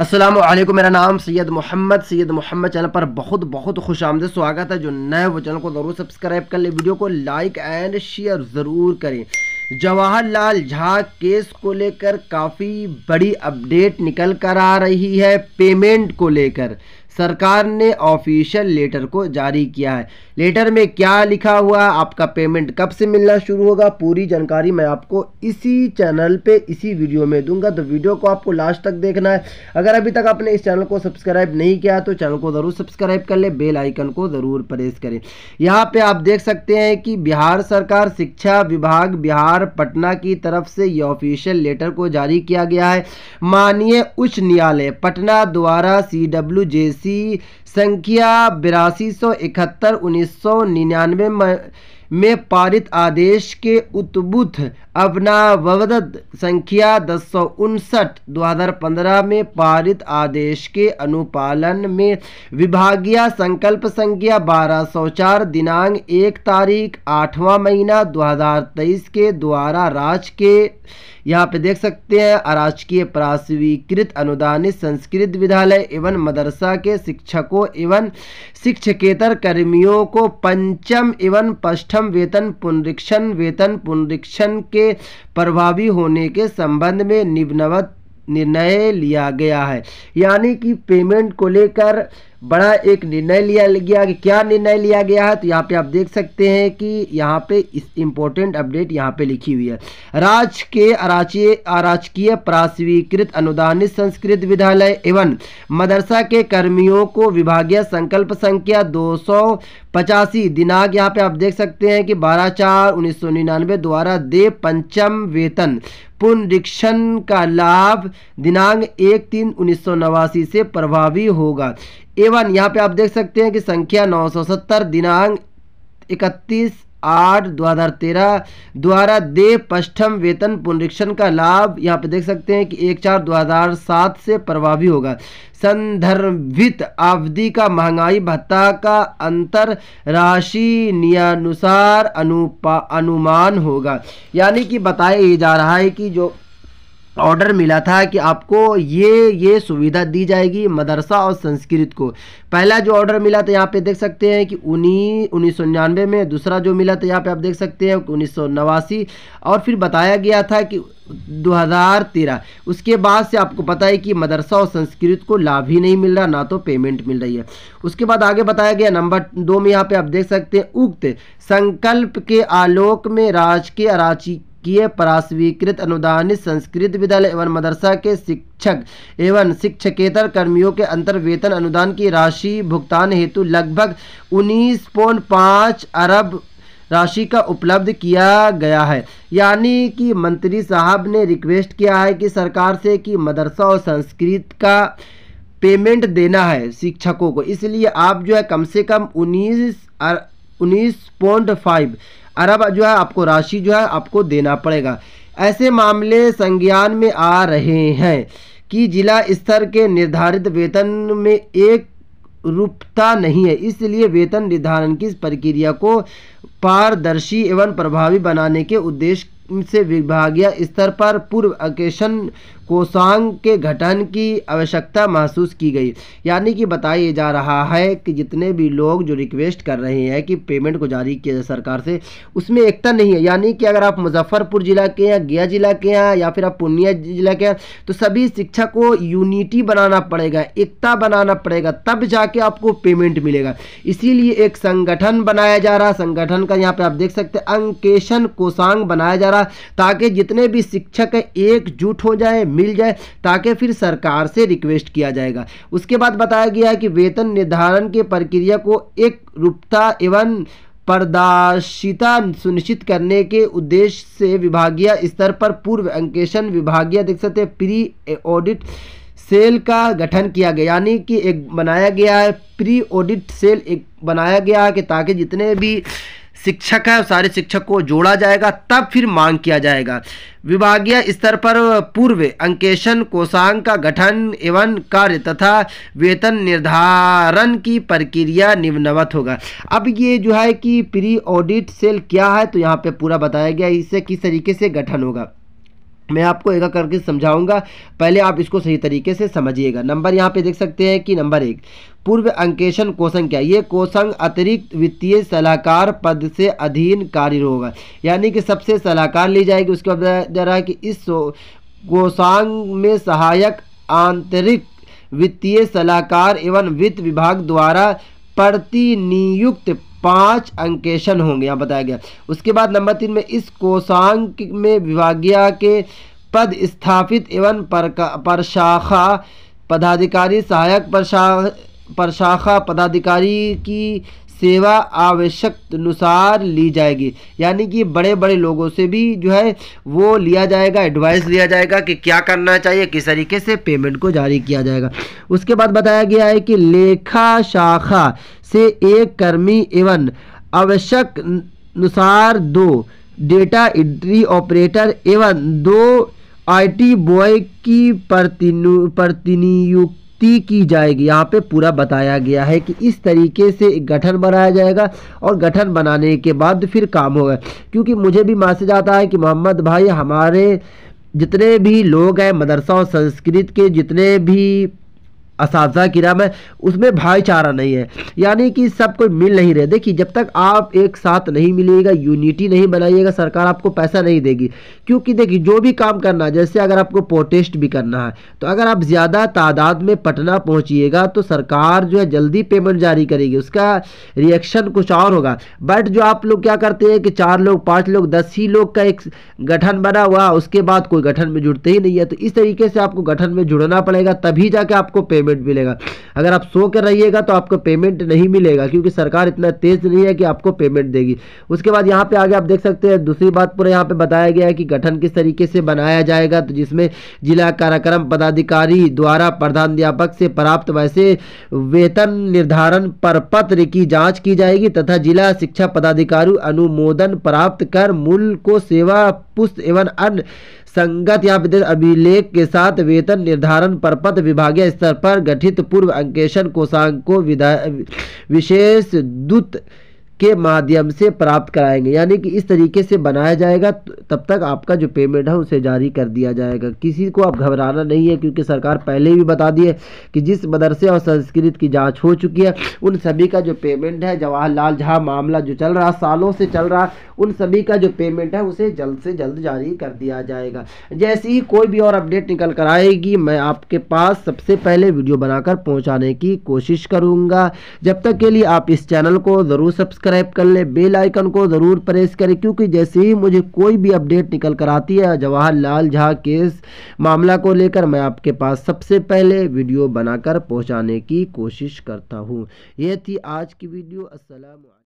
असलम मेरा नाम सैयद मोहम्मद सैयद मोहम्मद चैनल पर बहुत बहुत खुश आमद स्वागत है जो नए वो चैनल को ज़रूर सब्सक्राइब कर ले वीडियो को लाइक एंड शेयर ज़रूर करें जवाहरलाल झा केस को लेकर काफ़ी बड़ी अपडेट निकल कर आ रही है पेमेंट को लेकर सरकार ने ऑफिशियल लेटर को जारी किया है लेटर में क्या लिखा हुआ है आपका पेमेंट कब से मिलना शुरू होगा पूरी जानकारी मैं आपको इसी चैनल पे इसी वीडियो में दूंगा तो वीडियो को आपको लास्ट तक देखना है अगर अभी तक आपने इस चैनल को सब्सक्राइब नहीं किया तो चैनल को ज़रूर सब्सक्राइब कर ले बेल आइकन को ज़रूर प्रेस करें यहाँ पर आप देख सकते हैं कि बिहार सरकार शिक्षा विभाग बिहार पटना की तरफ से यह ऑफिशियल लेटर को जारी किया गया है माननीय उच्च न्यायालय पटना द्वारा सी डब्ल्यू जे संख्या बिरासी सौ इकहत्तर उन्नीस सौ निन्यानवे में पारित आदेश के उत्बुत अपना ववदत संख्या दस सौ उनसठ दो हज़ार पंद्रह में पारित आदेश के अनुपालन में विभागीय संकल्प संख्या बारह सौ चार दिनांक एक तारीख आठवां महीना दो हज़ार तेईस के द्वारा राज्य के यहाँ पे देख सकते हैं अराजकीय प्रास्वीकृत अनुदानित संस्कृत विद्यालय एवं मदरसा के शिक्षकों एवं शिक्षकेतर कर्मियों को पंचम एवं पष्ठम प्रथम वेतन पुनरीक्षण वेतन पुनरीक्षण के प्रभावी होने के संबंध में निम्नवत निर्णय लिया गया है यानी कि पेमेंट को लेकर बड़ा एक निर्णय लिया गया कि क्या निर्णय लिया गया है तो यहाँ पे आप देख सकते हैं कि यहाँ पे इस इम्पोर्टेंट अपडेट यहाँ पे लिखी हुई है राज्य के अराजीय अराजकीय प्रास्वीकृत अनुदानित संस्कृत विद्यालय एवं मदरसा के कर्मियों को विभागीय संकल्प संख्या दो सौ पचासी दिनांक यहाँ पे आप देख सकते हैं कि बारह चार उन्नीस सौ निन्यानवे द्वारा दे पंचम वेतन पुनरीक्षण का लाभ दिनांक एक तीन उन्नीस सौ नवासी से प्रभावी होगा एवन यहाँ पे आप देख सकते हैं कि संख्या 970 दिनांक 31 आठ दो हज़ार तेरह द्वारा दे पष्टम वेतन पुनरीक्षण का लाभ यहाँ पे देख सकते हैं कि एक चार दो हज़ार सात से प्रभावी होगा संदर्भित अवधि का महंगाई भत्ता का अंतर राशि नियानुसार अनुपा अनुमान होगा यानी कि बताया ये जा रहा है कि जो ऑर्डर मिला था कि आपको ये ये सुविधा दी जाएगी मदरसा और संस्कृत को पहला जो ऑर्डर मिला था यहाँ पे देख सकते हैं कि उन्नीस उन्नीस में दूसरा जो मिला था यहाँ पे आप देख सकते हैं उन्नीस और फिर बताया गया था कि 2013 उसके बाद से आपको पता है कि मदरसा और संस्कृत को लाभ ही नहीं मिल रहा ना तो पेमेंट मिल रही है उसके बाद आगे बताया गया नंबर दो में यहाँ पे आप देख सकते हैं उक्त संकल्प के आलोक में राजकीय अराची किए परास्वीकृत अनुदानित संस्कृत विद्यालय एवं मदरसा के शिक्षक एवं शिक्षकेतर कर्मियों के अंतर वेतन अनुदान की राशि भुगतान हेतु लगभग उन्नीस पॉइंट पाँच अरब राशि का उपलब्ध किया गया है यानी कि मंत्री साहब ने रिक्वेस्ट किया है कि सरकार से कि मदरसा और संस्कृत का पेमेंट देना है शिक्षकों को इसलिए आप जो है कम से कम उन्नीस उन्नीस पॉइंट फाइव अरब जो है आपको राशि जो है आपको देना पड़ेगा ऐसे मामले संज्ञान में आ रहे हैं कि जिला स्तर के निर्धारित वेतन में एक रूपता नहीं है इसलिए वेतन निर्धारण की प्रक्रिया को पारदर्शी एवं प्रभावी बनाने के उद्देश्य से विभागीय स्तर पर पूर्व अकेशन कोसांग के गठन की आवश्यकता महसूस की गई यानी कि बताया जा रहा है कि जितने भी लोग जो रिक्वेस्ट कर रहे हैं कि पेमेंट को जारी किया जाए सरकार से उसमें एकता नहीं है यानी कि अगर आप मुजफ्फरपुर ज़िला के हैं गया ज़िला के हैं या फिर आप पूर्णिया ज़िला के हैं तो सभी शिक्षा को यूनिटी बनाना पड़ेगा एकता बनाना पड़ेगा तब जाके आपको पेमेंट मिलेगा इसीलिए एक संगठन बनाया जा रहा संगठन का यहाँ पर आप देख सकते हैं अंकेशन कोसांग बनाया जा रहा ताकि जितने भी शिक्षक एकजुट हो जाए मिल जाए ताकि फिर सरकार से रिक्वेस्ट किया जाएगा उसके बाद बताया गया है कि वेतन निर्धारण की प्रक्रिया को एक रूपता एवं पारदर्शिता सुनिश्चित करने के उद्देश्य से विभागीय स्तर पर पूर्व अंकेशन विभागीय देख सकते प्री ऑडिट सेल का गठन किया गया यानी कि एक बनाया गया है प्री ऑडिट सेल एक बनाया गया है कि ताकि जितने भी शिक्षक है सारे शिक्षक को जोड़ा जाएगा तब फिर मांग किया जाएगा विभागीय स्तर पर पूर्व अंकेशन कोषांग का गठन एवं कार्य तथा वेतन निर्धारण की प्रक्रिया निम्नवत होगा अब ये जो है कि प्री ऑडिट सेल क्या है तो यहाँ पे पूरा बताया गया इससे किस तरीके से गठन होगा मैं आपको एक करके समझाऊंगा पहले आप इसको सही तरीके से समझिएगा नंबर यहाँ पे देख सकते हैं कि नंबर एक पूर्व अंकेशन कोशंग क्या ये कोशंग अतिरिक्त वित्तीय सलाहकार पद से अधीन कार्य होगा यानी कि सबसे सलाहकार ली जाएगी उसके बाद जा रहा है कि इस कोषांग में सहायक आंतरिक वित्तीय सलाहकार एवं वित्त विभाग द्वारा प्रतिनियुक्त पांच अंकेशन होंगे यहाँ बताया गया उसके बाद नंबर तीन में इस कोषांक में विभागीय के पद स्थापित एवं परशाखा पदाधिकारी सहायक परशा परशाखा पदाधिकारी की सेवा आवश्यक अनुसार ली जाएगी यानी कि बड़े बड़े लोगों से भी जो है वो लिया जाएगा एडवाइस लिया जाएगा कि क्या करना चाहिए किस तरीके से पेमेंट को जारी किया जाएगा उसके बाद बताया गया है कि लेखा शाखा से एक कर्मी एवं आवश्यक अनुसार दो डेटा एंट्री ऑपरेटर एवं दो आईटी बॉय की प्रतिनियुक्ति नियुक्ति की जाएगी यहाँ पे पूरा बताया गया है कि इस तरीके से एक गठन बनाया जाएगा और गठन बनाने के बाद फिर काम होगा क्योंकि मुझे भी मैसेज आता है कि मोहम्मद भाई हमारे जितने भी लोग हैं मदरसा और संस्कृत के जितने भी इस किराम है उसमें भाईचारा नहीं है यानी कि सब कोई मिल नहीं रहे देखिए जब तक आप एक साथ नहीं मिलिएगा यूनिटी नहीं बनाइएगा सरकार आपको पैसा नहीं देगी क्योंकि देखिए जो भी काम करना है जैसे अगर आपको प्रोटेस्ट भी करना है तो अगर आप ज़्यादा तादाद में पटना पहुँचिएगा तो सरकार जो है जल्दी पेमेंट जारी करेगी उसका रिएक्शन कुछ और होगा बट जो आप लोग क्या करते हैं कि चार लोग पाँच लोग दस ही लोग का एक गठन बना हुआ उसके बाद कोई गठन में जुड़ते ही नहीं है तो इस तरीके से आपको गठन में जुड़ना पड़ेगा तभी जाके आपको पेमेंट पेमेंट मिलेगा अगर आप सो कर रहिएगा तो आपको पेमेंट नहीं मिलेगा क्योंकि सरकार इतना तेज नहीं है कि आपको पेमेंट देगी उसके बाद यहाँ पे आगे आप देख सकते हैं दूसरी बात पूरा यहाँ पे बताया गया है कि गठन किस तरीके से बनाया जाएगा तो जिसमें जिला कार्यक्रम पदाधिकारी द्वारा प्रधानाध्यापक से प्राप्त वैसे वेतन निर्धारण प्रपत्र की जाँच की जाएगी तथा जिला शिक्षा पदाधिकारी अनुमोदन प्राप्त कर मूल को सेवा पुस्त एवं अन्य संगत या विदेश अभिलेख के साथ वेतन निर्धारण प्रपत्र विभागीय स्तर पर गठित पूर्व अंकेशन कोषांग को विशेष दूत के माध्यम से प्राप्त कराएंगे यानी कि इस तरीके से बनाया जाएगा तब तक आपका जो पेमेंट है उसे जारी कर दिया जाएगा किसी को अब घबराना नहीं है क्योंकि सरकार पहले भी बता दी है कि जिस मदरसे और संस्कृत की जांच हो चुकी है उन सभी का जो पेमेंट है जवाहरलाल झा मामला जो चल रहा सालों से चल रहा उन सभी का जो पेमेंट है उसे जल्द से जल्द जारी कर दिया जाएगा जैसे ही कोई भी और अपडेट निकल कर आएगी मैं आपके पास सबसे पहले वीडियो बनाकर पहुँचाने की कोशिश करूँगा जब तक के लिए आप इस चैनल को ज़रूर सब्सक्राइब सब्सक्राइब कर ले बेल आइकन को ज़रूर प्रेस करें क्योंकि जैसे ही मुझे कोई भी अपडेट निकल कर आती है जवाहरलाल झा केस मामला को लेकर मैं आपके पास सबसे पहले वीडियो बनाकर पहुंचाने की कोशिश करता हूं। ये थी आज की वीडियो असलम